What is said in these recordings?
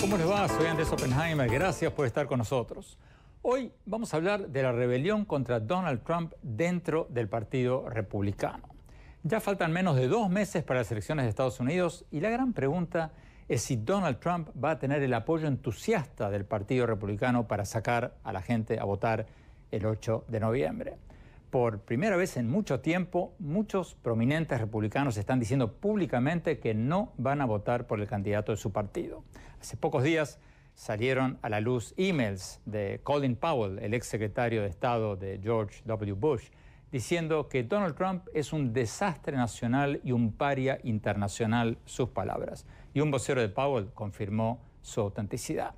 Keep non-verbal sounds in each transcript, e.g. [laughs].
¿Cómo les va? Soy Andrés Oppenheimer. Gracias por estar con nosotros. Hoy vamos a hablar de la rebelión contra Donald Trump dentro del Partido Republicano. Ya faltan menos de dos meses para las elecciones de Estados Unidos y la gran pregunta es si Donald Trump va a tener el apoyo entusiasta del Partido Republicano para sacar a la gente a votar el 8 de noviembre. Por primera vez en mucho tiempo, muchos prominentes republicanos están diciendo públicamente que no van a votar por el candidato de su partido. Hace pocos días salieron a la luz emails de Colin Powell, el ex secretario de Estado de George W. Bush, diciendo que Donald Trump es un desastre nacional y un paria internacional, sus palabras. Y un vocero de Powell confirmó su autenticidad.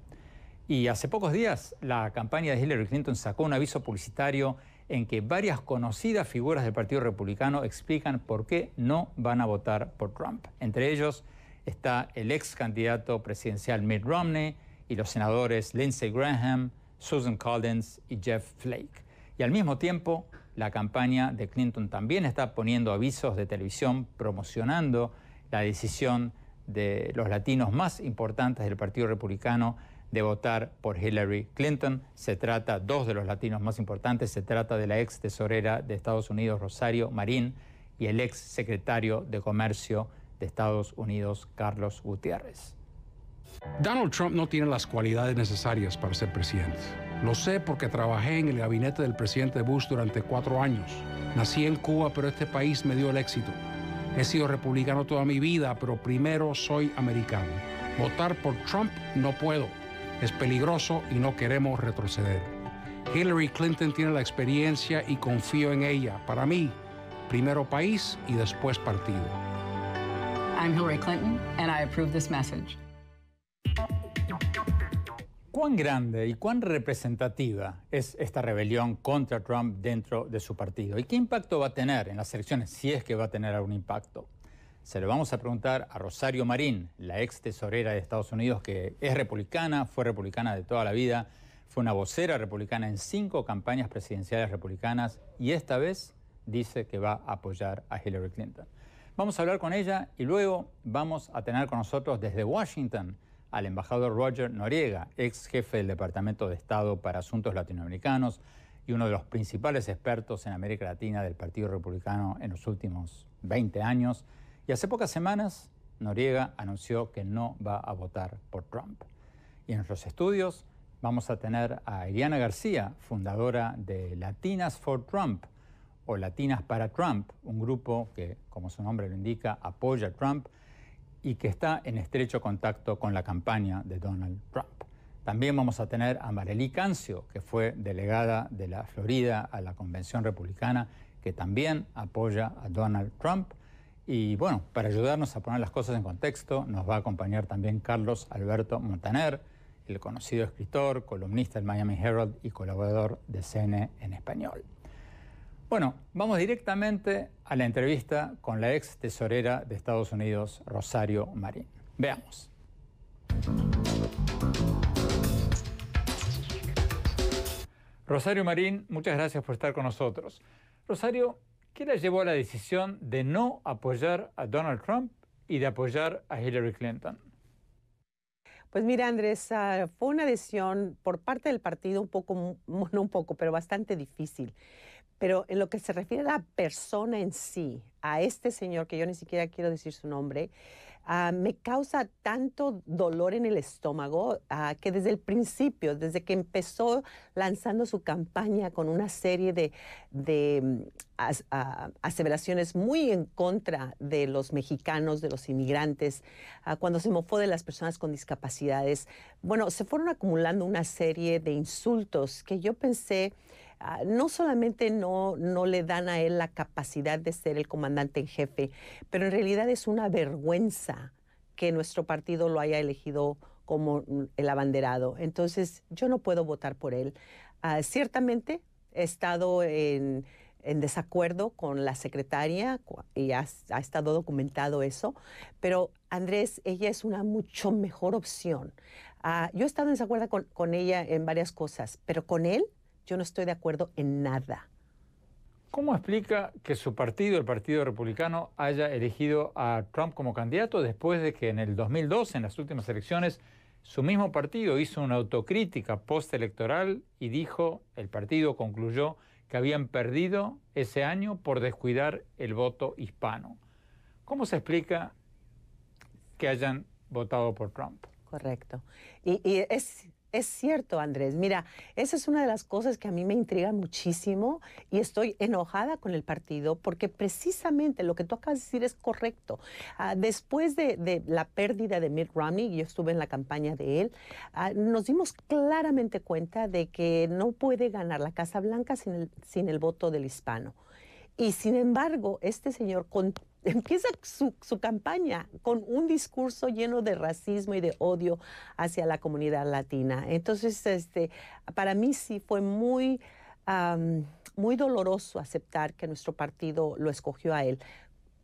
Y hace pocos días la campaña de Hillary Clinton sacó un aviso publicitario en que varias conocidas figuras del Partido Republicano explican por qué no van a votar por Trump. Entre ellos, está el ex candidato presidencial Mitt Romney y los senadores Lindsey Graham, Susan Collins y Jeff Flake. Y al mismo tiempo, la campaña de Clinton también está poniendo avisos de televisión promocionando la decisión de los latinos más importantes del Partido Republicano de votar por Hillary Clinton. Se trata, dos de los latinos más importantes, se trata de la ex tesorera de Estados Unidos, Rosario Marín, y el ex secretario de Comercio, de Estados Unidos, Carlos Gutiérrez. Donald Trump no tiene las cualidades necesarias para ser presidente. Lo sé porque trabajé en el gabinete del presidente Bush durante cuatro años. Nací en Cuba, pero este país me dio el éxito. He sido republicano toda mi vida, pero primero soy americano. Votar por Trump no puedo. Es peligroso y no queremos retroceder. Hillary Clinton tiene la experiencia y confío en ella. Para mí, primero país y después partido. I'm Hillary Clinton and I approve this message. ¿Cuán grande y cuán representativa es esta rebelión contra Trump dentro de su partido? ¿Y qué impacto va a tener en las elecciones, si es que va a tener algún impacto? Se lo vamos a preguntar a Rosario Marín, la ex tesorera de Estados Unidos, que es republicana, fue republicana de toda la vida, fue una vocera republicana en cinco campañas presidenciales republicanas y esta vez dice que va a apoyar a Hillary Clinton. Vamos a hablar con ella y luego vamos a tener con nosotros desde Washington al embajador Roger Noriega, ex jefe del Departamento de Estado para Asuntos Latinoamericanos y uno de los principales expertos en América Latina del Partido Republicano en los últimos 20 años. Y hace pocas semanas, Noriega anunció que no va a votar por Trump. Y en nuestros estudios vamos a tener a Iriana García, fundadora de Latinas for Trump, o Latinas para Trump, un grupo que, como su nombre lo indica, apoya a Trump y que está en estrecho contacto con la campaña de Donald Trump. También vamos a tener a Marely Cancio, que fue delegada de la Florida a la Convención Republicana, que también apoya a Donald Trump. Y bueno, para ayudarnos a poner las cosas en contexto, nos va a acompañar también Carlos Alberto Montaner, el conocido escritor, columnista del Miami Herald y colaborador de CN en español. Bueno, vamos directamente a la entrevista con la ex tesorera de Estados Unidos, Rosario Marín. Veamos. Rosario Marín, muchas gracias por estar con nosotros. Rosario, ¿qué la llevó a la decisión de no apoyar a Donald Trump y de apoyar a Hillary Clinton? Pues mira, Andrés, ah, fue una decisión por parte del partido un poco, no un poco, pero bastante difícil. Pero en lo que se refiere a la persona en sí, a este señor, que yo ni siquiera quiero decir su nombre, ah, me causa tanto dolor en el estómago ah, que desde el principio, desde que empezó lanzando su campaña con una serie de, mm, ah, aseveraciones muy en contra de los mexicanos, de los inmigrantes, cuando se mofó de las personas con discapacidades, bueno, se fueron acumulando una serie de insultos que yo pensé Ah, no solamente no, le dan a él la capacidad de ser el comandante en jefe, pero en realidad es una vergüenza que nuestro partido lo haya elegido como el abanderado. Entonces, yo no puedo votar por él. Ah, ciertamente he estado en, desacuerdo con la secretaria y ha, estado documentado eso, pero Andrés, ella es una mucho mejor opción. Ah, yo he estado en desacuerdo con ella en varias cosas, pero con él yo no estoy de acuerdo en nada. ¿Cómo explica que su partido, el Partido Republicano, haya elegido a Trump como candidato después de que en el 2012, en las últimas elecciones, su mismo partido hizo una autocrítica postelectoral y dijo, el partido concluyó que habían perdido ese año por descuidar el voto hispano. ¿Cómo se explica que hayan votado por Trump? Correcto. Y, y es es cierto, Andrés. Mira, esa es una de las cosas que a mí me intriga muchísimo y estoy enojada con el partido porque precisamente lo que tú acabas de decir es correcto. Ah, después de, la pérdida de Mitt Romney, yo estuve en la campaña de él, ah, nos dimos claramente cuenta de que no puede ganar la Casa Blanca sin el, sin el voto del hispano. Y sin embargo, este señor con empieza su, campaña con un discurso lleno de racismo y de odio hacia la comunidad latina. Entonces, este, para mí sí fue muy, muy doloroso aceptar que nuestro partido lo escogió a él.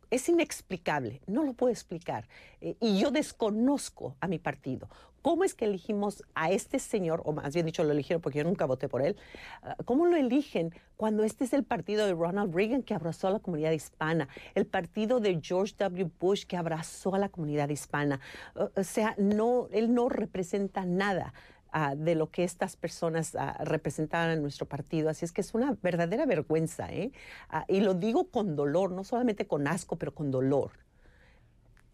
Es inexplicable, no lo puedo explicar. Eh, y yo desconozco a mi partido. ¿Cómo es que elegimos a este señor, o más bien dicho, lo eligieron porque yo nunca voté por él? Ah, ¿Cómo lo eligen cuando este es el partido de Ronald Reagan que abrazó a la comunidad hispana, el partido de George W. Bush que abrazó a la comunidad hispana? O sea, no, él no representa nada. Ah, de lo que estas personas ah, representaban en nuestro partido. Así es que es una verdadera vergüenza, ¿eh? y lo digo con dolor, no solamente con asco, pero con dolor.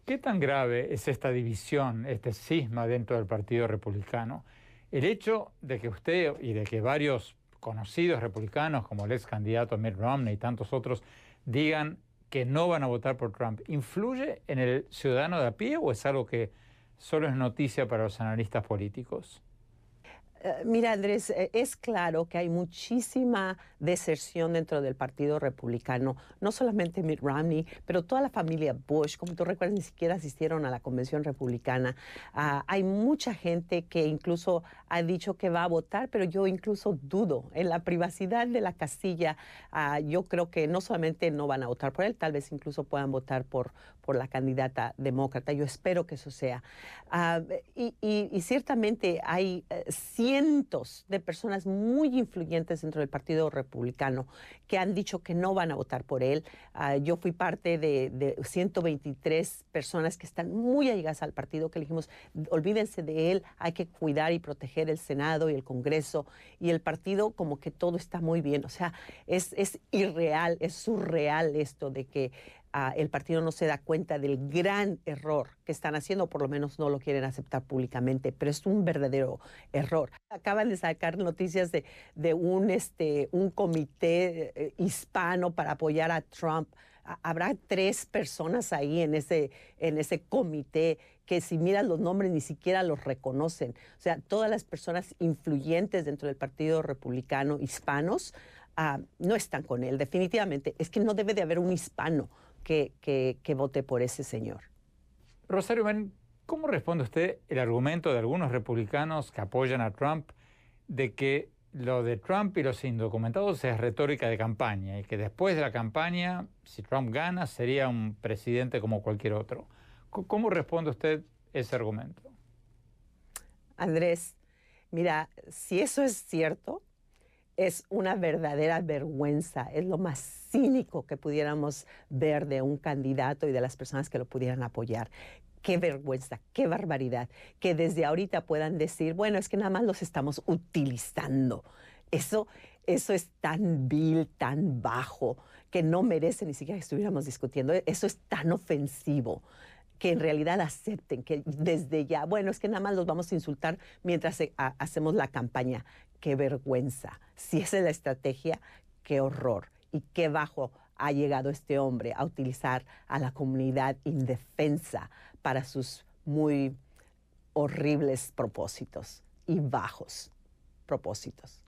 ¿Qué tan grave es esta división, este cisma dentro del Partido Republicano? El hecho de que usted y de que varios conocidos republicanos, como el ex candidato Mitt Romney y tantos otros, digan que no van a votar por Trump, ¿influye en el ciudadano de a pie o es algo que solo es noticia para los analistas políticos? Eh, mira, Andrés, eh, es claro que hay muchísima deserción dentro del Partido Republicano, no solamente Mitt Romney, pero toda la familia Bush, como tú recuerdas, ni siquiera asistieron a la Convención Republicana. Ah, hay mucha gente que incluso ha dicho que va a votar, pero yo incluso dudo. En la privacidad de la casilla, ah, yo creo que no solamente no van a votar por él, tal vez incluso puedan votar por, por la candidata demócrata. Yo espero que eso sea. Ah, y, ciertamente hay eh, cientos de personas muy influyentes dentro del Partido Republicano que han dicho que no van a votar por él. Ah, yo fui parte de, 123 personas que están muy allegadas al partido, que dijimos, olvídense de él, hay que cuidar y proteger el Senado y el Congreso y el partido como que todo está muy bien. O sea, es irreal, es surreal esto de que el partido no se da cuenta del gran error que están haciendo, por lo menos no lo quieren aceptar públicamente, pero es un verdadero error. Acaban de sacar noticias de, este, un, comité eh, hispano para apoyar a Trump. Habrá tres personas ahí en ese, comité que si miran los nombres ni siquiera los reconocen. O sea, todas las personas influyentes dentro del Partido Republicano hispanos ah, no están con él, definitivamente. Es que no debe de haber un hispano que, vote por ese señor. Rosario Ben, ¿cómo responde usted el argumento de algunos republicanos que apoyan a Trump de que lo de Trump y los indocumentados es retórica de campaña y que después de la campaña, si Trump gana, sería un presidente como cualquier otro? ¿Cómo responde usted ese argumento? Andrés, mira, si eso es cierto, es una verdadera vergüenza, es lo más cínico que pudiéramos ver de un candidato y de las personas que lo pudieran apoyar. Qué vergüenza, qué barbaridad, que desde ahorita puedan decir, bueno, es que nada más los estamos utilizando. Eso, eso es tan vil, tan bajo, que no merece ni siquiera que estuviéramos discutiendo. Eso es tan ofensivo que en realidad acepten que desde ya, bueno, es que nada más los vamos a insultar mientras hacemos la campaña qué vergüenza. Si esa es la estrategia, qué horror y qué bajo ha llegado este hombre a utilizar a la comunidad indefensa para sus muy horribles propósitos y bajos propósitos.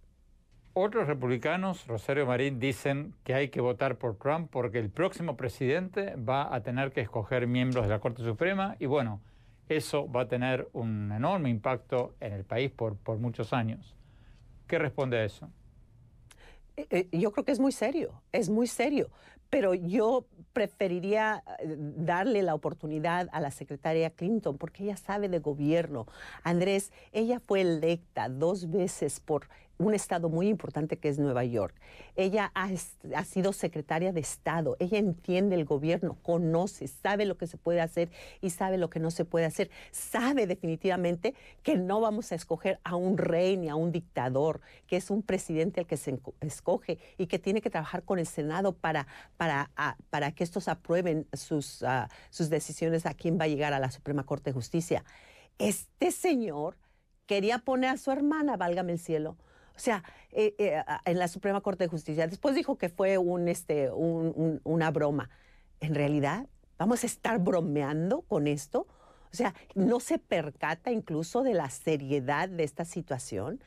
Otros republicanos, Rosario Marín, dicen que hay que votar por Trump porque el próximo presidente va a tener que escoger miembros de la Corte Suprema y bueno, eso va a tener un enorme impacto en el país por, por muchos años. ¿Qué responde a eso? Eh, eh, yo creo que es muy serio, es muy serio, pero yo preferiría eh, darle la oportunidad a la secretaria Clinton porque ella sabe de gobierno. Andrés, ella fue electa dos veces por un estado muy importante que es Nueva York. Ella ha, sido secretaria de Estado, ella entiende el gobierno, conoce, sabe lo que se puede hacer y sabe lo que no se puede hacer. Sabe definitivamente que no vamos a escoger a un rey ni a un dictador, que es un presidente al que se escoge y que tiene que trabajar con el Senado para, ah, que estos aprueben sus, ah, sus decisiones a quién va a llegar a la Suprema Corte de Justicia. Este señor quería poner a su hermana, válgame el cielo, o sea, eh, eh, en la Suprema Corte de Justicia, después dijo que fue un, este, una broma. En realidad, vamos a estar bromeando con esto. O sea, no se percata incluso de la seriedad de esta situación.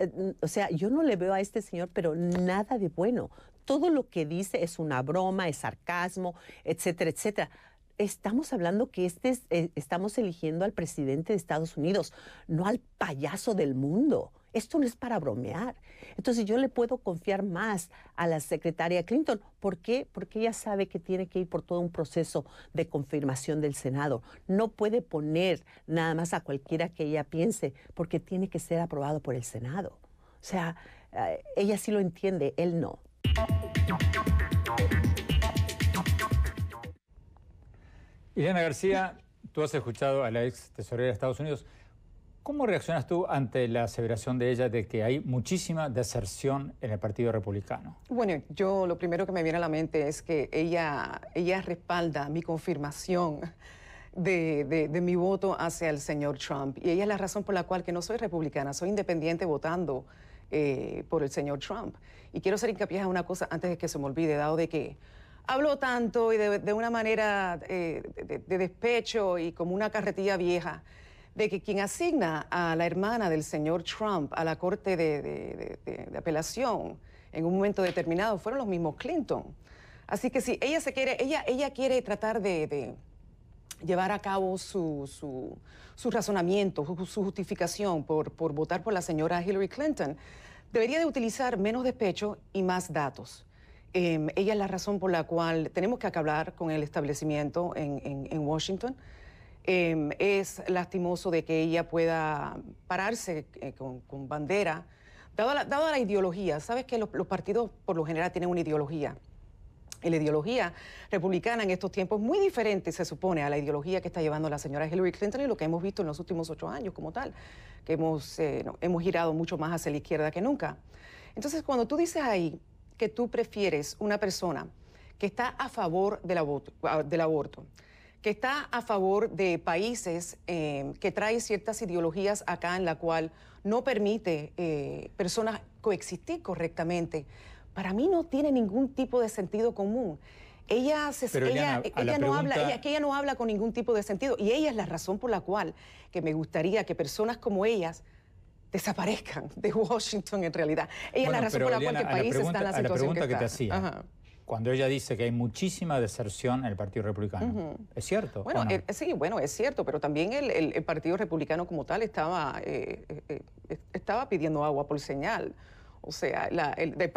Eh, o sea, yo no le veo a este señor, pero nada de bueno. Todo lo que dice es una broma, es sarcasmo, etcétera, etcétera estamos hablando que este estamos eligiendo al presidente de Estados Unidos, no al payaso del mundo. Esto no es para bromear. Entonces yo le puedo confiar más a la secretaria Clinton. ¿Por qué? Porque ella sabe que tiene que ir por todo un proceso de confirmación del Senado. No puede poner nada más a cualquiera que ella piense, porque tiene que ser aprobado por el Senado. O sea, eh, ella sí lo entiende, él no. Ileana García, tú has escuchado a la ex tesorera de Estados Unidos. ¿Cómo reaccionas tú ante la aseveración de ella de que hay muchísima deserción en el Partido Republicano? Bueno, yo lo primero que me viene a la mente es que ella, ella respalda mi confirmación de, de, mi voto hacia el señor Trump. Y ella es la razón por la cual que no soy republicana, soy independiente votando eh, por el señor Trump. Y quiero hacer hincapié en una cosa antes de que se me olvide, dado de que hablo tanto y de, una manera eh, de despecho y como una carretilla vieja de que quien asigna a la hermana del señor Trump a la Corte de, Apelación en un momento determinado fueron los mismos Clinton. Así que si ella se quiere, ella, ella quiere tratar de, llevar a cabo su, razonamiento, su, justificación por, votar por la señora Hillary Clinton, debería de utilizar menos despecho y más datos. Em, ella es la razón por la cual tenemos que acabar con el establecimiento en Washington. Em, es lastimoso de que ella pueda pararse eh, con, bandera. Dado la, la, ideología, sabes que los, partidos por lo general tienen una ideología. Y la ideología republicana en estos tiempos es muy diferente, se supone, a la ideología que está llevando la señora Hillary Clinton y lo que hemos visto en los últimos ocho años como tal, que hemos, eh, girado mucho más hacia la izquierda que nunca. Entonces, cuando tú dices ahí que tú prefieres una persona que está a favor del aborto que está a favor de países eh, que trae ciertas ideologías acá en la cual no permite eh, personas coexistir correctamente, para mí no tiene ningún tipo de sentido común. Ella, ella, no habla, ella, no habla con ningún tipo de sentido y ella es la razón por la cual que me gustaría que personas como ellas desaparezcan de Washington en realidad. Ella es la razón por la cual que países están en la situación que, cuando ella dice que hay muchísima deserción en el Partido Republicano. ¿Es cierto? Bueno, eh, sí, bueno, es cierto, pero también el, Partido Republicano como tal estaba, eh, eh, estaba pidiendo agua por señal. O sea,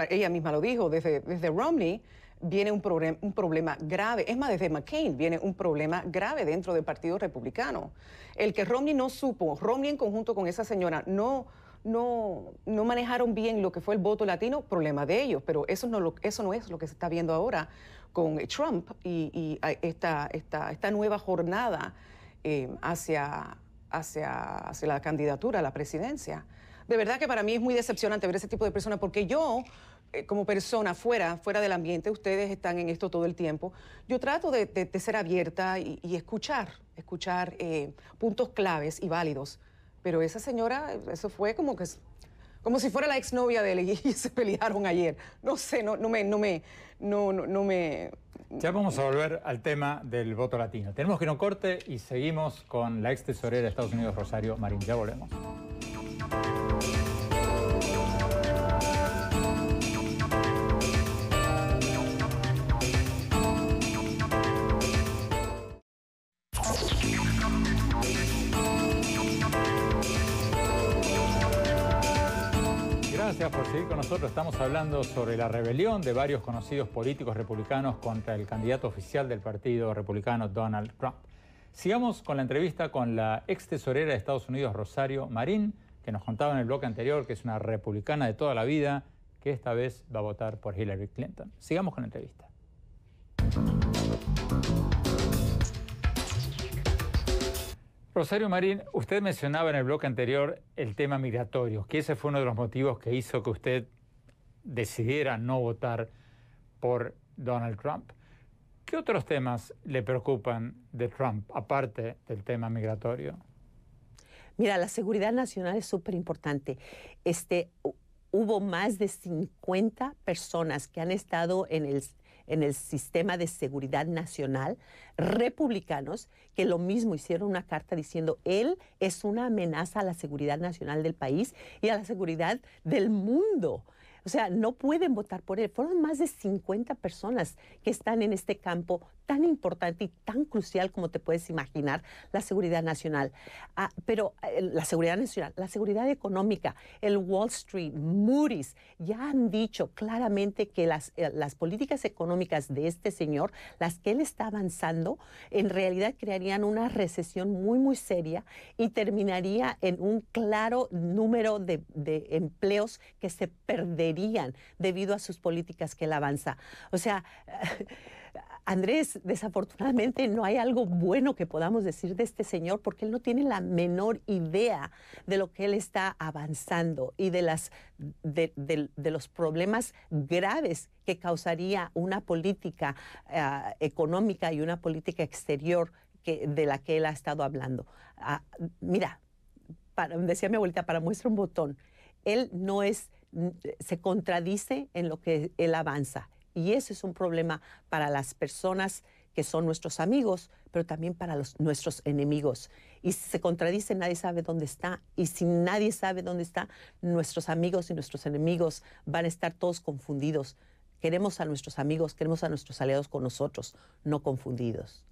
ella misma lo dijo, desde, desde Romney viene un, problema grave. Es más, desde McCain viene un problema grave dentro del Partido Republicano. El que Romney no supo, Romney en conjunto con esa señora, no no, no manejaron bien lo que fue el voto latino, problema de ellos, pero eso no, eso no es lo que se está viendo ahora con eh, Trump y, ah, esta, esta, esta, nueva jornada eh, hacia, hacia, la candidatura a la presidencia. De verdad que para mí es muy decepcionante ver ese tipo de personas, porque yo eh, como persona fuera, fuera del ambiente, ustedes están en esto todo el tiempo, yo trato de, ser abierta y, escuchar, escuchar puntos claves y válidos pero esa señora, eso fue como que como si fuera la exnovia de él y [laughs] se pelearon ayer. No sé, no, no me, no me, no, no, me. Ya vamos a volver al tema del voto latino. Tenemos que no corte y seguimos con la ex tesorera de Estados Unidos, Rosario Marín. Ya volvemos. gracias por seguir con nosotros. Estamos hablando sobre la rebelión de varios conocidos políticos republicanos contra el candidato oficial del Partido Republicano, Donald Trump. Sigamos con la entrevista con la ex tesorera de Estados Unidos, Rosario Marín, que nos contaba en el bloque anterior que es una republicana de toda la vida, que esta vez va a votar por Hillary Clinton. Sigamos con la entrevista. Rosario Marín, usted mencionaba en el bloque anterior el tema migratorio, que ese fue uno de los motivos que hizo que usted decidiera no votar por Donald Trump. ¿Qué otros temas le preocupan de Trump, aparte del tema migratorio? Mira, la seguridad nacional es súper importante. Este, hubo más de 50 personas que han estado en el, en el sistema de seguridad nacional, republicanos, que lo mismo hicieron una carta diciendo, él es una amenaza a la seguridad nacional del país y a la seguridad del mundo. O sea, no pueden votar por él. Fueron más de 50 personas que están en este campo tan importante y tan crucial como te puedes imaginar, la seguridad nacional. Ah, pero eh, la seguridad nacional, la seguridad económica, el Wall Street, Moody's, ya han dicho claramente que eh, las, políticas económicas de este señor, las que él está avanzando, en realidad crearían una recesión muy, muy seria y terminaría en un claro número de empleos que se perderían debido a sus políticas que él avanza. O sea, [laughs] Andrés, desafortunadamente no hay algo bueno que podamos decir de este señor porque él no tiene la menor idea de lo que él está avanzando y de, las, de, los problemas graves que causaría una política ah, económica y una política exterior de la que él ha estado hablando. Ah, mira, decía mi abuelita, para muestra un botón, él no es se contradice en lo que él avanza. Y eso es un problema para las personas que son nuestros amigos, pero también para los, nuestros enemigos. Y si se contradice, nadie sabe dónde está. Y si nadie sabe dónde está, nuestros amigos y nuestros enemigos van a estar todos confundidos. Queremos a nuestros amigos, queremos a nuestros aliados con nosotros, no confundidos.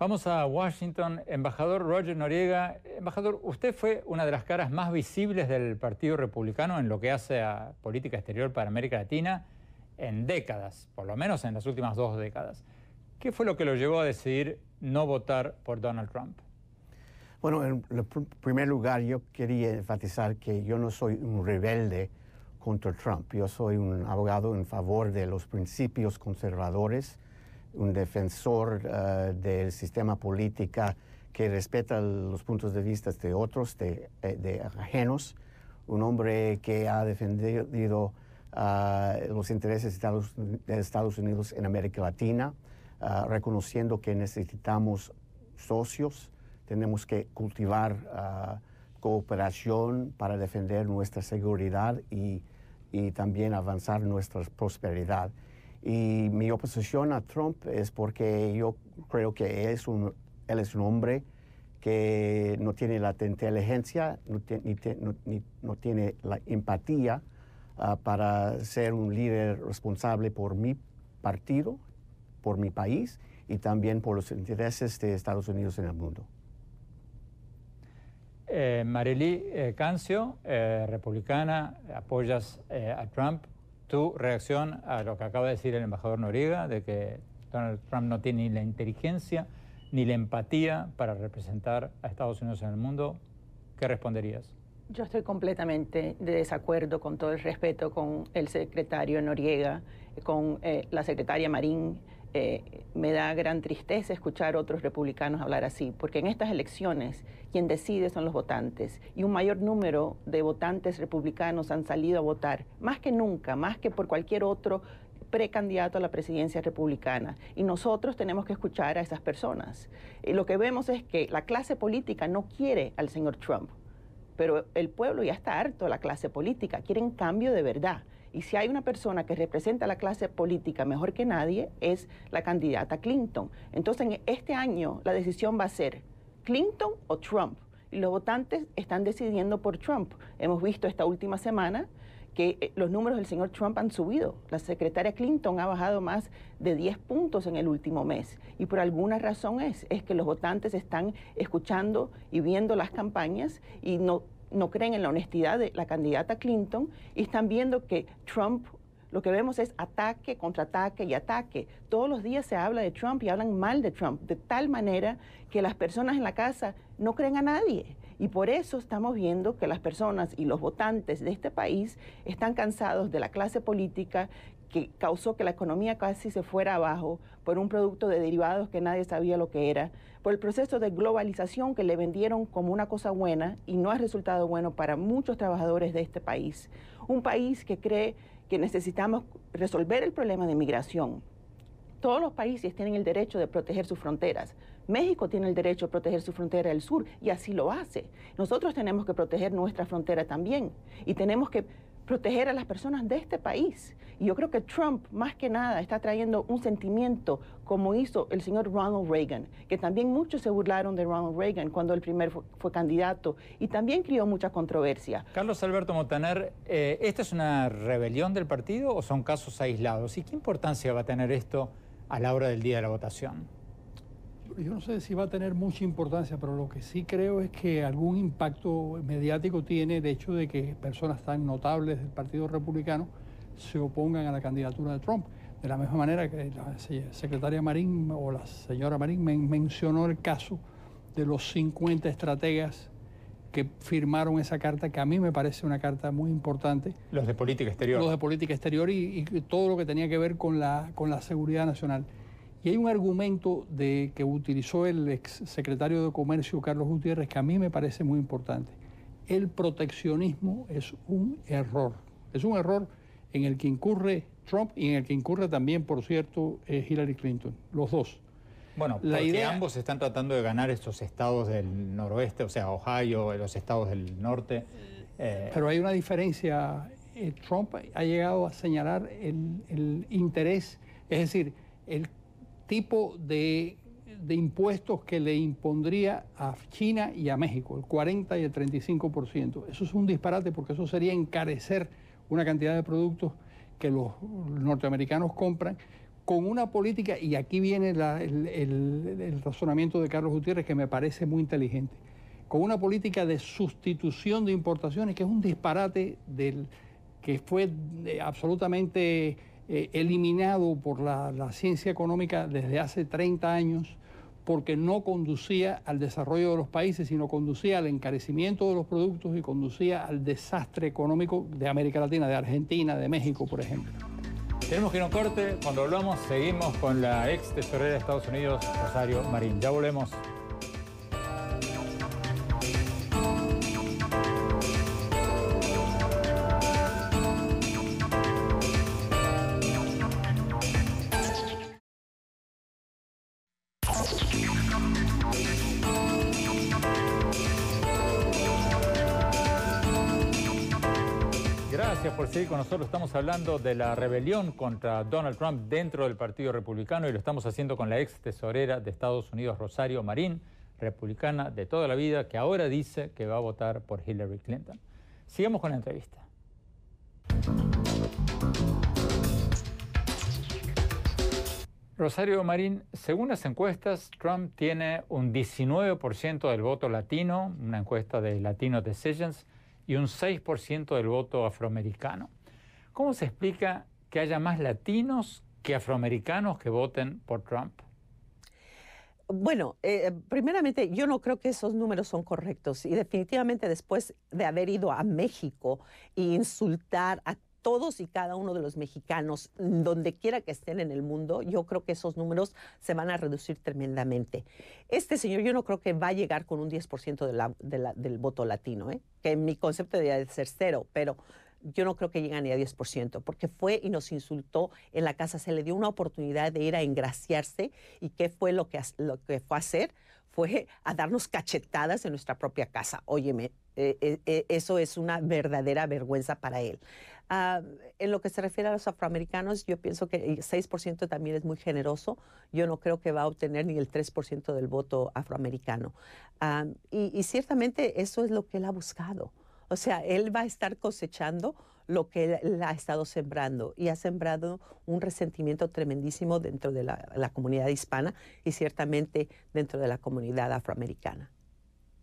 Vamos a Washington. Embajador Roger Noriega, embajador, usted fue una de las caras más visibles del Partido Republicano en lo que hace a política exterior para América Latina en décadas, por lo menos en las últimas dos décadas. ¿Qué fue lo que lo llevó a decidir no votar por Donald Trump? Bueno, en primer lugar, yo quería enfatizar que yo no soy un rebelde contra Trump. Yo soy un abogado en favor de los principios conservadores un defensor ah, del sistema política que respeta los puntos de vista de otros, de, eh, ajenos, un hombre que ha defendido ah, los intereses de Estados, Unidos en América Latina, ah, reconociendo que necesitamos socios, tenemos que cultivar cooperación para defender nuestra seguridad y también avanzar nuestra prosperidad. Y mi oposición a Trump es porque yo creo que es un, él es un hombre que no tiene la inteligencia, no, tiene la empatía ah, para ser un líder responsable por mi partido, por mi país y también por los intereses de Estados Unidos en el mundo. Eh, eh Cancio, eh, republicana, apoyas eh, a Trump tu reacción a lo que acaba de decir el embajador Noriega, de que Donald Trump no tiene ni la inteligencia ni la empatía para representar a Estados Unidos en el mundo, ¿qué responderías? Yo estoy completamente de desacuerdo con todo el respeto con el secretario Noriega, con eh, la secretaria Marín. Eh, me da gran tristeza escuchar a otros republicanos hablar así, porque en estas elecciones quien decide son los votantes y un mayor número de votantes republicanos han salido a votar, más que nunca, más que por cualquier otro precandidato a la presidencia republicana y nosotros tenemos que escuchar a esas personas. Y lo que vemos es que la clase política no quiere al señor Trump, pero el pueblo ya está harto de la clase política, quieren cambio de verdad. Y si hay una persona que representa a la clase política mejor que nadie, es la candidata Clinton. Entonces, en este año la decisión va a ser Clinton o Trump. Y los votantes están decidiendo por Trump. Hemos visto esta última semana que eh, los números del señor Trump han subido. La secretaria Clinton ha bajado más de 10 puntos en el último mes. Y por alguna razón es, es que los votantes están escuchando y viendo las campañas y no no creen en la honestidad de la candidata Clinton y están viendo que Trump, lo que vemos es ataque, contraataque y ataque. Todos los días se habla de Trump y hablan mal de Trump, de tal manera que las personas en la casa no creen a nadie. Y por eso estamos viendo que las personas y los votantes de este país están cansados de la clase política que causó que la economía casi se fuera abajo por un producto de derivados que nadie sabía lo que era, por el proceso de globalización que le vendieron como una cosa buena y no ha resultado bueno para muchos trabajadores de este país. Un país que cree que necesitamos resolver el problema de migración. Todos los países tienen el derecho de proteger sus fronteras. México tiene el derecho de proteger su frontera del sur y así lo hace. Nosotros tenemos que proteger nuestra frontera también y tenemos que proteger a las personas de este país. Y yo creo que Trump, más que nada, está trayendo un sentimiento como hizo el señor Ronald Reagan, que también muchos se burlaron de Ronald Reagan cuando el primer fue, candidato y también crió mucha controversia. Carlos Alberto Montaner, eh, ¿esta es una rebelión del partido o son casos aislados? ¿Y qué importancia va a tener esto a la hora del día de la votación? yo no sé si va a tener mucha importancia, pero lo que sí creo es que algún impacto mediático tiene el hecho de que personas tan notables del Partido Republicano se opongan a la candidatura de Trump. De la misma manera que la secretaria Marín o la señora Marín mencionó el caso de los 50 estrategas que firmaron esa carta, que a mí me parece una carta muy importante. Los de política exterior. Los de política exterior y, y todo lo que tenía que ver con la, con la seguridad nacional. Y hay un argumento de, que utilizó el ex secretario de Comercio Carlos Gutiérrez que a mí me parece muy importante. El proteccionismo es un error. Es un error en el que incurre Trump y en el que incurre también, por cierto, eh, Hillary Clinton. Los dos. Bueno, la porque idea... ambos están tratando de ganar estos estados del noroeste, o sea, Ohio, los estados del norte. Eh. Pero hay una diferencia. Eh, Trump ha llegado a señalar el, el interés, es decir, el tipo de, impuestos que le impondría a China y a México, el 40 y el 35%. Eso es un disparate porque eso sería encarecer una cantidad de productos que los norteamericanos compran con una política, y aquí viene el, razonamiento de Carlos Gutiérrez que me parece muy inteligente, con una política de sustitución de importaciones, que es un disparate del, que fue eh, absolutamente eh, eliminado por la, ciencia económica desde hace 30 años porque no conducía al desarrollo de los países, sino conducía al encarecimiento de los productos y conducía al desastre económico de América Latina, de Argentina, de México, por ejemplo. Tenemos que ir corte, cuando volvamos seguimos con la ex tesorera de Estados Unidos, Rosario Marín. Ya volvemos. Gracias por seguir con nosotros. Estamos hablando de la rebelión contra Donald Trump dentro del Partido Republicano y lo estamos haciendo con la ex tesorera de Estados Unidos, Rosario Marín, republicana de toda la vida, que ahora dice que va a votar por Hillary Clinton. Sigamos con la entrevista. Rosario Marín, según las encuestas, Trump tiene un 19% del voto latino, una encuesta de Latino Decisions y un 6% del voto afroamericano. ¿Cómo se explica que haya más latinos que afroamericanos que voten por Trump? Bueno, eh, primeramente yo no creo que esos números son correctos y definitivamente después de haber ido a México e insultar a todos y cada uno de los mexicanos, donde quiera que estén en el mundo, yo creo que esos números se van a reducir tremendamente. Este señor yo no creo que va a llegar con un 10% del voto latino, ¿eh? que en mi concepto debería ser cero, pero yo no creo que llegue ni a 10%, porque fue y nos insultó en la casa, se le dio una oportunidad de ir a engraciarse y qué fue lo que, lo que fue a hacer fue a darnos cachetadas en nuestra propia casa. Óyeme, eh, eh, eh, eso es una verdadera vergüenza para él. Ah, en lo que se refiere a los afroamericanos, yo pienso que el 6% también es muy generoso. Yo no creo que va a obtener ni el 3% del voto afroamericano. Ah, y, y, ciertamente eso es lo que él ha buscado. O sea, él va a estar cosechando lo que él, ha estado sembrando y ha sembrado un resentimiento tremendísimo dentro de la, la comunidad hispana y ciertamente dentro de la comunidad afroamericana.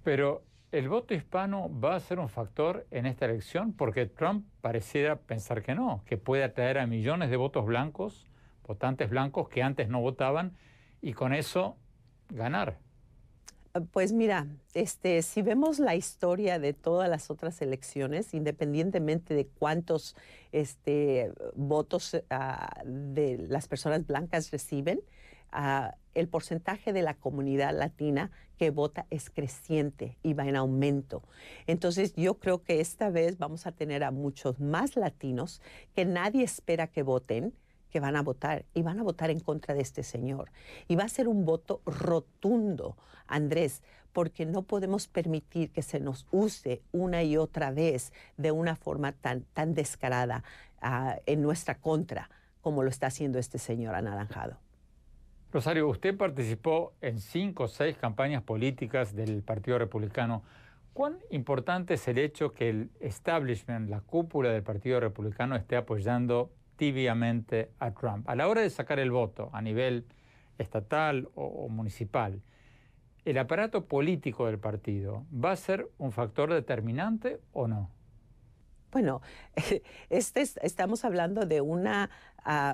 Pero ¿El voto hispano va a ser un factor en esta elección? Porque Trump pareciera pensar que no, que puede atraer a millones de votos blancos, votantes blancos que antes no votaban, y con eso ganar. Pues mira, este, si vemos la historia de todas las otras elecciones, independientemente de cuántos este, votos ah, de las personas blancas reciben, ah, el porcentaje de la comunidad latina que vota es creciente y va en aumento. Entonces yo creo que esta vez vamos a tener a muchos más latinos que nadie espera que voten que van a votar y van a votar en contra de este señor. Y va a ser un voto rotundo, Andrés, porque no podemos permitir que se nos use una y otra vez de una forma tan, tan descarada ah, en nuestra contra como lo está haciendo este señor anaranjado. Rosario, usted participó en cinco o seis campañas políticas del Partido Republicano. ¿Cuán importante es el hecho que el establishment, la cúpula del Partido Republicano, esté apoyando tibiamente a Trump. A la hora de sacar el voto a nivel estatal o, municipal, ¿el aparato político del partido va a ser un factor determinante o no? Bueno, [laughs] este estamos hablando de una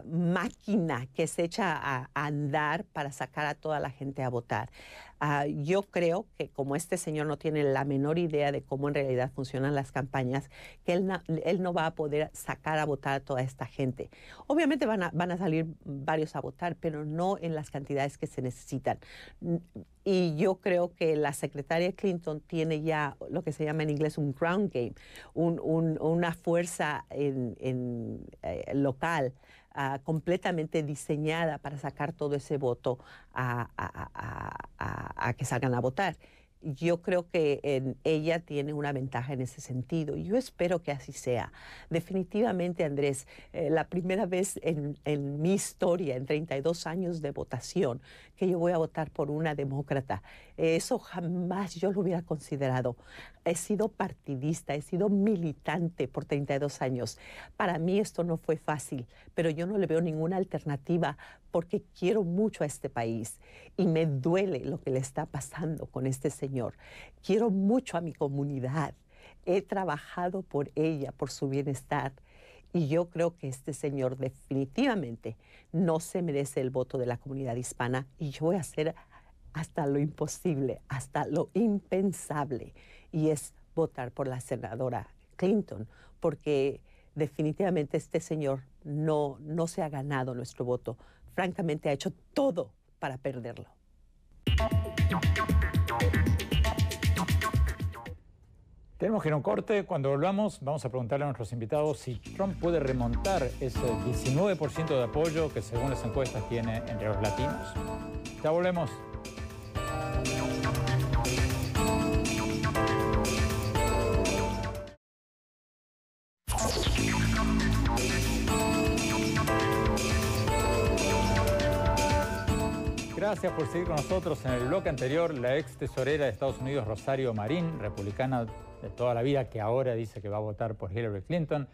máquina que se echa a, andar para sacar a toda la gente a votar. Ah, yo creo que como este señor no tiene la menor idea de cómo en realidad funcionan las campañas, que él no, va a poder sacar a votar a toda esta gente. Obviamente van a, salir varios a votar, pero no en las cantidades que se necesitan. Y yo creo que la secretaria Clinton tiene ya lo que se llama en inglés un ground game, una fuerza eh, local Ah, completamente diseñada para sacar todo ese voto a que salgan a votar yo creo que ella tiene una ventaja en ese sentido. y Yo espero que así sea. Definitivamente, Andrés, eh, la primera vez en, mi historia, en 32 años de votación, que yo voy a votar por una demócrata, eh, eso jamás yo lo hubiera considerado. He sido partidista, he sido militante por 32 años. Para mí esto no fue fácil, pero yo no le veo ninguna alternativa porque quiero mucho a este país y me duele lo que le está pasando con este señor Quiero mucho a mi comunidad. He trabajado por ella, por su bienestar. Y yo creo que este señor definitivamente no se merece el voto de la comunidad hispana. Y yo voy a hacer hasta lo imposible, hasta lo impensable. Y es votar por la senadora Clinton, porque definitivamente este señor no, no se ha ganado nuestro voto. Francamente, ha hecho todo para perderlo. Tenemos que ir a un corte. Cuando volvamos, vamos a preguntarle a nuestros invitados si Trump puede remontar ese 19% de apoyo que, según las encuestas, tiene entre los latinos. Ya volvemos. gracias por seguir con nosotros. En el bloque anterior, la ex tesorera de Estados Unidos, Rosario Marín, republicana de toda la vida, que ahora dice que va a votar por Hillary Clinton,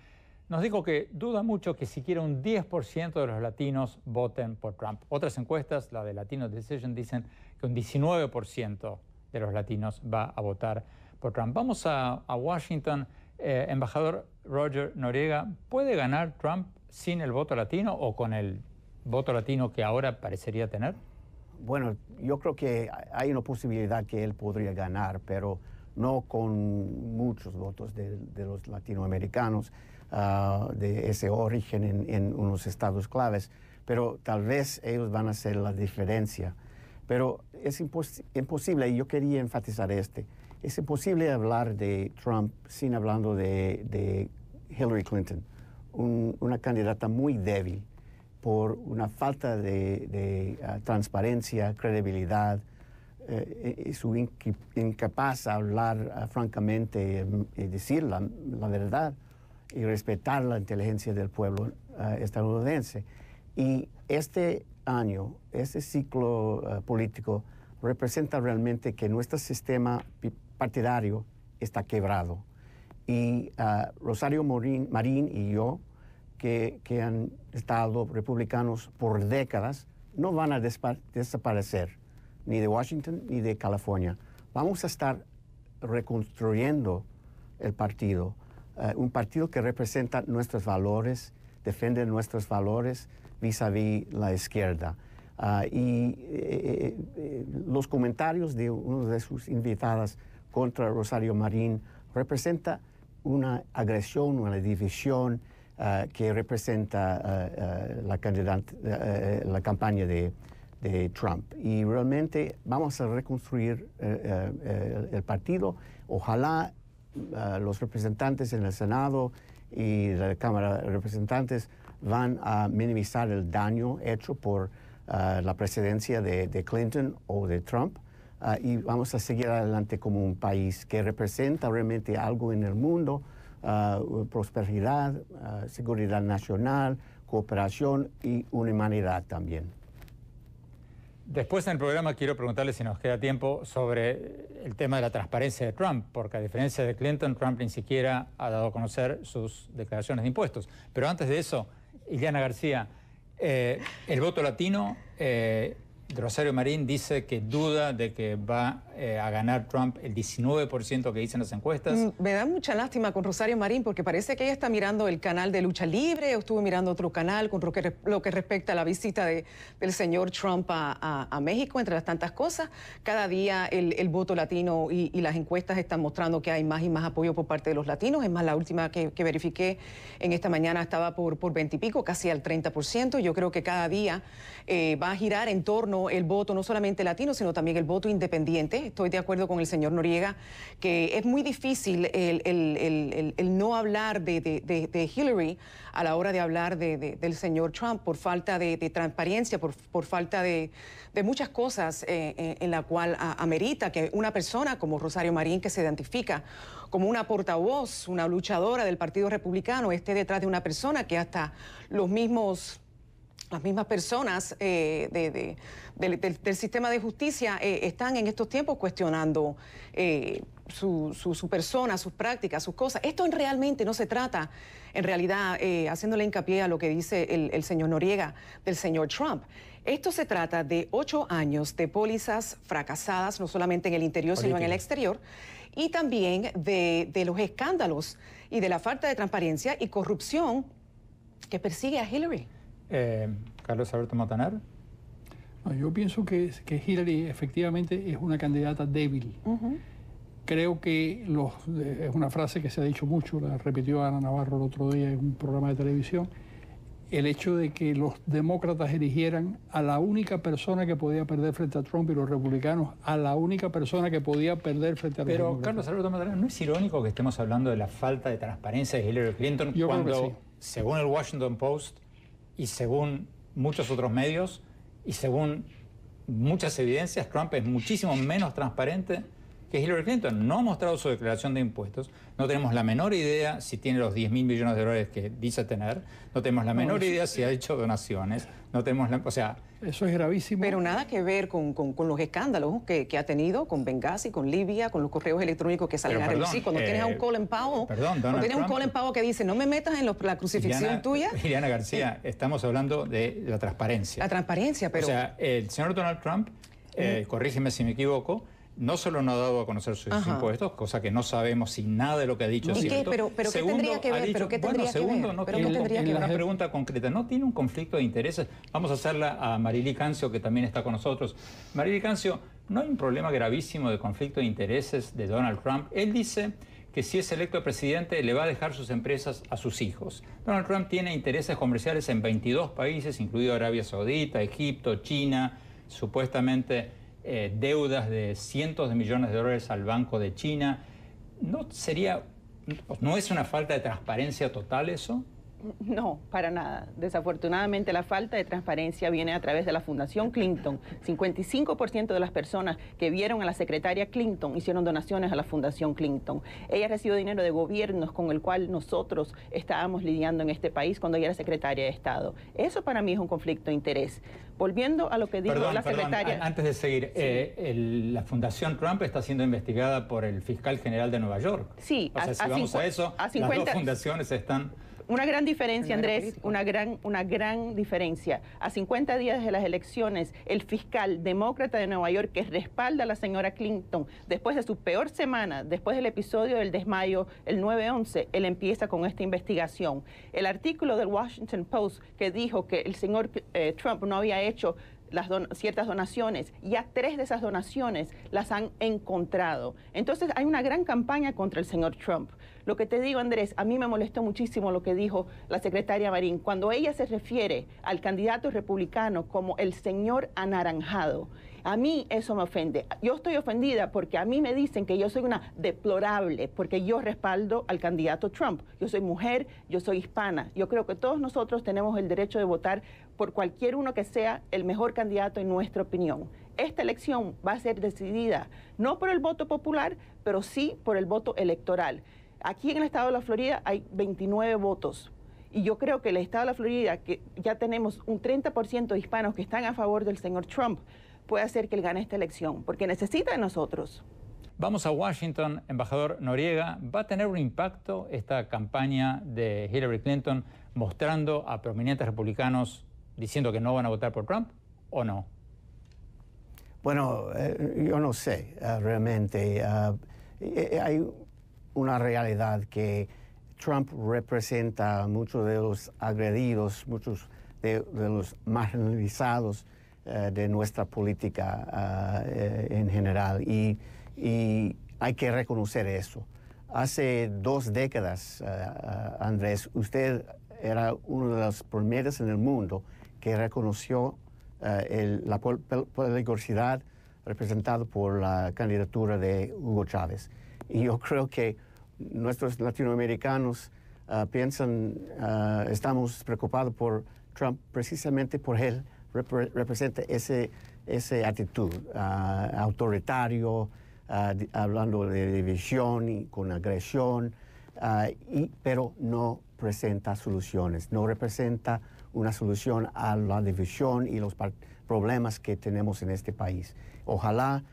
nos dijo que duda mucho que siquiera un 10% de los latinos voten por Trump. Otras encuestas, la de Latino Decision, dicen que un 19% de los latinos va a votar por Trump. Vamos a, Washington. Eh, embajador Roger Noriega, ¿puede ganar Trump sin el voto latino o con el voto latino que ahora parecería tener? Bueno, yo creo que hay una posibilidad que él podría ganar, pero no con muchos votos de, los latinoamericanos ah, de ese origen en, unos estados claves, pero tal vez ellos van a hacer la diferencia. Pero es imposible, y yo quería enfatizar este, es imposible hablar de Trump sin hablando de, Hillary Clinton, una candidata muy débil por una falta de, ah, transparencia, credibilidad, eh, incapaz hablar ah, francamente y, decir la, verdad y respetar la inteligencia del pueblo ah, estadounidense. Y este año, este ciclo político representa realmente que nuestro sistema partidario está quebrado. Y Rosario Morín, Marín y yo que, han estado republicanos por décadas no van a desaparecer, ni de Washington ni de California. Vamos a estar reconstruyendo el partido, eh, un partido que representa nuestros valores, defiende nuestros valores vis a vis la izquierda. Ah, y eh, eh, los comentarios de uno de sus invitadas contra Rosario Marín representa una agresión, una división, eh, que representa eh, eh, la, campaña de, Trump. Y realmente vamos a reconstruir el, partido. Ojalá los representantes en el Senado y la Cámara de Representantes van a minimizar el daño hecho por la presidencia de, Clinton o de Trump. y vamos a seguir adelante como un país que representa realmente algo en el mundo eh, prosperidad, seguridad nacional, cooperación y humanidad también. Después en el programa quiero preguntarle si nos queda tiempo sobre el tema de la transparencia de Trump, porque a diferencia de Clinton, Trump ni siquiera ha dado a conocer sus declaraciones de impuestos. Pero antes de eso, Ileana García, eh, el voto latino eh, Rosario Marín dice que duda de que va eh, a ganar Trump el 19% que dicen las encuestas. Mm, me da mucha lástima con Rosario Marín porque parece que ella está mirando el canal de lucha libre o estuvo mirando otro canal con lo que, respecta a la visita del señor Trump a, México, entre las tantas cosas. Cada día el, voto latino y, las encuestas están mostrando que hay más y más apoyo por parte de los latinos. Es más, la última que, verifiqué en esta mañana estaba por, por 20 y pico, casi al 30%. Yo creo que cada día eh, va a girar en torno el voto no solamente latino, sino también el voto independiente. Estoy de acuerdo con el señor Noriega que es muy difícil el, no hablar de, Hillary a la hora de hablar del señor Trump por falta de, transparencia, por, falta de, muchas cosas eh, eh, en, la cual ah, amerita que una persona como Rosario Marín, que se identifica como una portavoz, una luchadora del Partido Republicano, esté detrás de una persona que hasta los mismos las mismas personas eh, del, sistema de justicia eh, están en estos tiempos cuestionando eh, su, persona, sus prácticas, sus cosas. Esto realmente no se trata, en realidad, haciéndole hincapié a lo que dice el, señor Noriega del señor Trump. Esto se trata de ocho años de pólizas fracasadas, no solamente en el interior, sino en el exterior, y también de los escándalos y de la falta de transparencia y corrupción que persigue a Hillary. Eh, Carlos Alberto Matanar. yo pienso que, Hillary efectivamente es una candidata débil. Creo que eh, es una frase que se ha dicho mucho, la repitió Ana Navarro el otro día en un programa de televisión, el hecho de que los demócratas eligieran a la única persona que podía perder frente a Trump y los republicanos a la única persona que podía perder frente a Pero, Pero Carlos Alberto Matanar, ¿no es irónico que estemos hablando de la falta de transparencia de Hillary Clinton cuando, según el Washington Post, y según muchos otros medios y según muchas evidencias, Trump es muchísimo menos transparente que Hillary Clinton no ha mostrado su declaración de impuestos, no tenemos la menor idea si tiene los 10 mil millones de dólares que dice tener, no tenemos la menor idea si ha hecho donaciones, no tenemos la... O sea... Eso es gravísimo. Pero nada que ver con, los escándalos que, ha tenido con Benghazi, con Libia, con los correos electrónicos que salen a reducir. Cuando tienes a un eh, Colin Powell, perdón, tienes un un Colin Powell que dice, no me metas en la crucifixión tuya. Liliana [laughs] García, eh, estamos hablando de la transparencia. La transparencia, pero... O sea, el señor Donald Trump, eh, corrígeme si me equivoco, no solo no ha dado a conocer sus impuestos, cosa que no sabemos si nada de lo que ha dicho es cierto. pero, ¿qué tendría que ver? ¿Pero qué tendría que una pregunta concreta. ¿No tiene un conflicto de intereses? Vamos a hacerla a Marily Cancio, que también está con nosotros. Marily Cancio, ¿no hay un problema gravísimo de conflicto de intereses de Donald Trump? Él dice que si es electo presidente le va a dejar sus empresas a sus hijos. Donald Trump tiene intereses comerciales en 22 países, incluido Arabia Saudita, Egipto, China, supuestamente eh, deudas de cientos de millones de dólares al Banco de China. ¿No sería, no es una falta de transparencia total eso? No, para nada. Desafortunadamente la falta de transparencia viene a través de la Fundación Clinton. 55% de las personas que vieron a la secretaria Clinton hicieron donaciones a la Fundación Clinton. Ella recibió dinero de gobiernos con el cual nosotros estábamos lidiando en este país cuando ella era secretaria de Estado. Eso para mí es un conflicto de interés. Volviendo a lo que dijo la secretaria... antes de seguir, eh, la Fundación Trump está siendo investigada por el fiscal general de Nueva York. Sí. si vamos a eso, las fundaciones están... Una gran diferencia, Andrés, una gran, una gran diferencia. A 50 días de las elecciones, el fiscal demócrata de Nueva York que respalda a la señora Clinton, después de su peor semana, después del episodio del desmayo, el 9-11, él empieza con esta investigación. El artículo del Washington Post que dijo que el señor eh, Trump no había hecho las ciertas donaciones. Ya tres de esas donaciones las han encontrado. Entonces hay una gran campaña contra el señor Trump. Lo que te digo, Andrés, a mí me molestó muchísimo lo que dijo la secretaria Marín. Cuando ella se refiere al candidato republicano como el señor anaranjado, a mí eso me ofende. Yo estoy ofendida porque a mí me dicen que yo soy una deplorable, porque yo respaldo al candidato Trump. Yo soy mujer, yo soy hispana. Yo creo que todos nosotros tenemos el derecho de votar por cualquier uno que sea el mejor candidato en nuestra opinión. Esta elección va a ser decidida no por el voto popular, pero sí por el voto electoral. Aquí en el estado de la Florida hay 29 votos y yo creo que el estado de la Florida, que ya tenemos un 30% de hispanos que están a favor del señor Trump, puede hacer que él gane esta elección, porque necesita de nosotros. Vamos a Washington, embajador Noriega. ¿Va a tener un impacto esta campaña de Hillary Clinton mostrando a prominentes republicanos diciendo que no van a votar por Trump o no? Bueno, eh, yo no sé eh, realmente. Eh, hay una realidad que Trump representa a muchos de los agredidos, muchos de, de los marginalizados eh, de nuestra política eh, en general y, hay que reconocer eso. Hace dos décadas, eh, Andrés, usted era uno de los primeros en el mundo que reconoció la peligrosidad representada por la candidatura de Hugo Chávez. Y yo creo que nuestros latinoamericanos piensan, estamos preocupados por Trump precisamente por él representa ese, esa actitud ah, autoritario, ah, hablando de división y con agresión, ah, y, pero no presenta soluciones, no representa una solución a la división y los problemas que tenemos en este país. Ojalá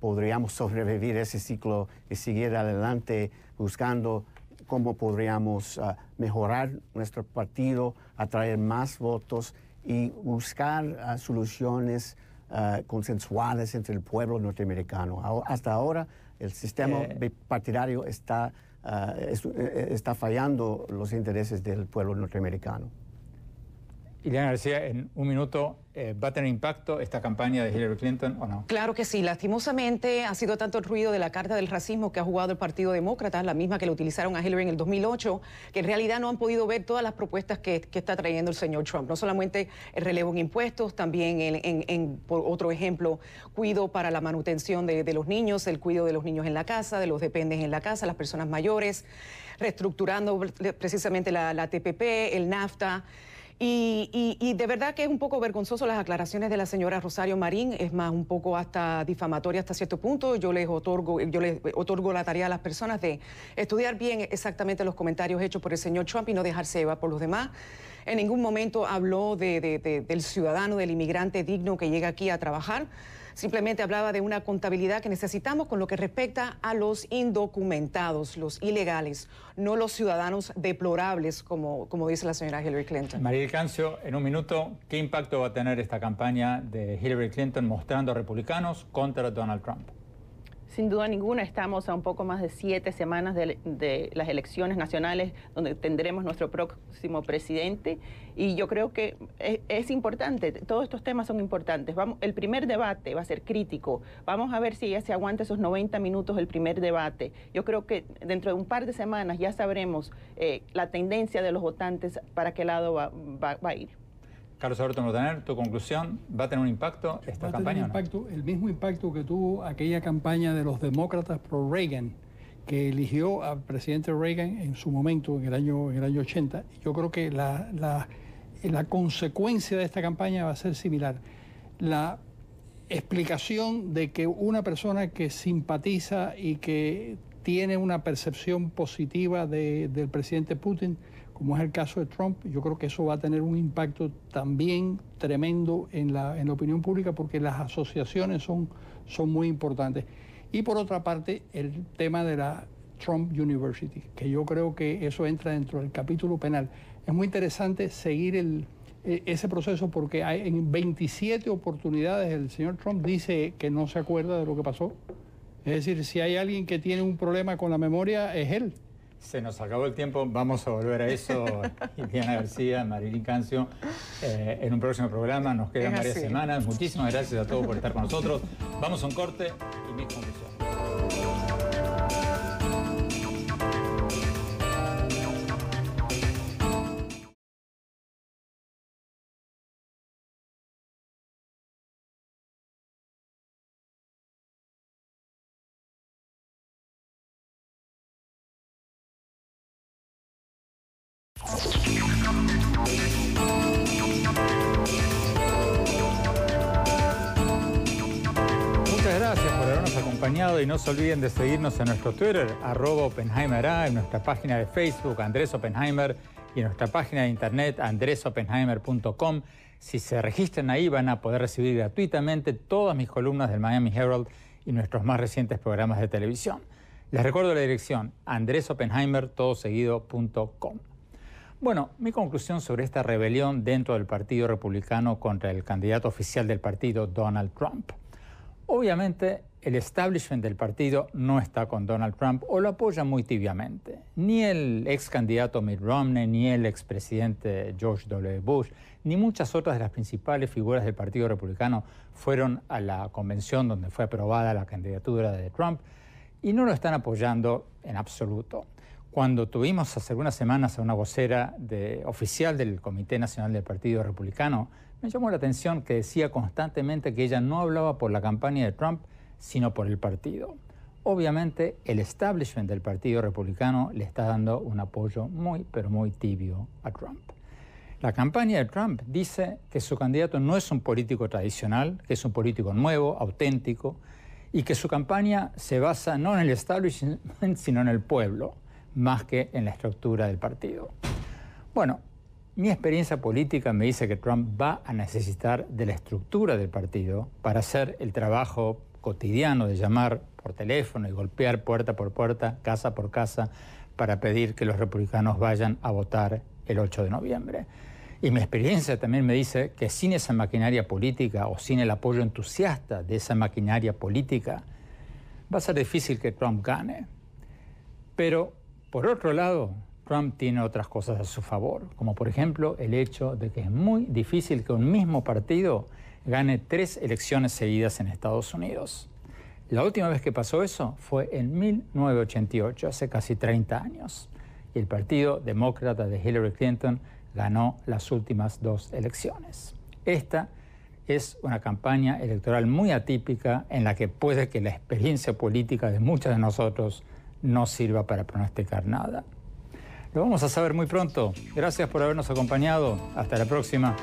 podríamos sobrevivir ese ciclo y seguir adelante buscando cómo podríamos mejorar nuestro partido, atraer más votos y buscar ah, soluciones ah, consensuales entre el pueblo norteamericano. Hasta ahora el sistema eh. bipartidario está, ah, eh, está fallando los intereses del pueblo norteamericano. Ileana García, en un minuto, eh, ¿va a tener impacto esta campaña de Hillary Clinton o no? Claro que sí. Lastimosamente ha sido tanto el ruido de la Carta del Racismo que ha jugado el Partido Demócrata, la misma que le utilizaron a Hillary en el 2008, que en realidad no han podido ver todas las propuestas que, está trayendo el señor Trump. No solamente el relevo en impuestos, también en, por otro ejemplo, cuido para la manutención de, los niños, el cuidado de los niños en la casa, de los dependes en la casa, las personas mayores, reestructurando precisamente la TPP, el NAFTA. Y, de verdad que es un poco vergonzoso las aclaraciones de la señora Rosario Marín, es más un poco hasta difamatoria hasta cierto punto. Yo les otorgo, yo les otorgo la tarea a las personas de estudiar bien exactamente los comentarios hechos por el señor Trump y no dejarse llevar por los demás. En ningún momento habló del ciudadano, del inmigrante digno que llega aquí a trabajar. Simplemente hablaba de una contabilidad que necesitamos con lo que respecta a los indocumentados, los ilegales, no los ciudadanos deplorables, como, como dice la señora Hillary Clinton. María Cancio, en un minuto, ¿qué impacto va a tener esta campaña de Hillary Clinton mostrando a republicanos contra Donald Trump? Sin duda ninguna, estamos a un poco más de siete semanas de, las elecciones nacionales donde tendremos nuestro próximo presidente y yo creo que es, importante, todos estos temas son importantes. Vamos, el primer debate va a ser crítico, vamos a ver si ya se aguanta esos 90 minutos el primer debate. Yo creo que dentro de un par de semanas ya sabremos eh, la tendencia de los votantes para qué lado va a ir. Carlos Alberto Montaner, tu conclusión, ¿va a tener un impacto esta campaña? impacto, El mismo impacto que tuvo aquella campaña de los demócratas pro Reagan, que eligió al presidente Reagan en su momento, en el año, en el año 80. Yo creo que la, consecuencia de esta campaña va a ser similar. La explicación de que una persona que simpatiza y que tiene una percepción positiva del presidente Putin, como es el caso de Trump, yo creo que eso va a tener un impacto también tremendo en la, en la opinión pública porque las asociaciones son, son muy importantes. Y por otra parte, el tema de la Trump University, que yo creo que eso entra dentro del capítulo penal. Es muy interesante seguir el, e, ese proceso porque hay, en 27 oportunidades el señor Trump dice que no se acuerda de lo que pasó. Es decir, si hay alguien que tiene un problema con la memoria, es él. Se nos acabó el tiempo, vamos a volver a eso, Indiana [laughs] García, Marilyn Cancio, eh, en un próximo programa, nos quedan varias semanas. Muchísimas gracias a todos por estar con nosotros. Vamos a un corte y mis conclusiones. y no se olviden de seguirnos en nuestro Twitter, arroba OpenheimerA, en nuestra página de Facebook, Andrés Oppenheimer, y en nuestra página de internet, andresopenheimer.com. Si se registran ahí van a poder recibir gratuitamente todas mis columnas del Miami Herald y nuestros más recientes programas de televisión. Les recuerdo la dirección andresopenheimertodoseguido.com. Bueno, mi conclusión sobre esta rebelión dentro del Partido Republicano contra el candidato oficial del partido, Donald Trump. Obviamente el establishment del partido no está con Donald Trump o lo apoya muy tibiamente. Ni el ex candidato Mitt Romney, ni el expresidente George W. Bush, ni muchas otras de las principales figuras del Partido Republicano fueron a la convención donde fue aprobada la candidatura de Trump y no lo están apoyando en absoluto. Cuando tuvimos hace algunas semanas a una vocera de, oficial del Comité Nacional del Partido Republicano, me llamó la atención que decía constantemente que ella no hablaba por la campaña de Trump, sino por el partido. Obviamente el establishment del Partido Republicano le está dando un apoyo muy, pero muy tibio a Trump. La campaña de Trump dice que su candidato no es un político tradicional, que es un político nuevo, auténtico, y que su campaña se basa no en el establishment, sino en el pueblo, más que en la estructura del partido. Bueno, mi experiencia política me dice que Trump va a necesitar de la estructura del partido para hacer el trabajo cotidiano de llamar por teléfono y golpear puerta por puerta, casa por casa, para pedir que los republicanos vayan a votar el 8 de noviembre. Y mi experiencia también me dice que sin esa maquinaria política o sin el apoyo entusiasta de esa maquinaria política, va a ser difícil que Trump gane. Pero, por otro lado, Trump tiene otras cosas a su favor, como por ejemplo el hecho de que es muy difícil que un mismo partido gane tres elecciones seguidas en Estados Unidos. La última vez que pasó eso fue en 1988, hace casi 30 años, y el Partido Demócrata de Hillary Clinton ganó las últimas dos elecciones. Esta es una campaña electoral muy atípica en la que puede que la experiencia política de muchos de nosotros no sirva para pronosticar nada. Lo vamos a saber muy pronto. Gracias por habernos acompañado. Hasta la próxima.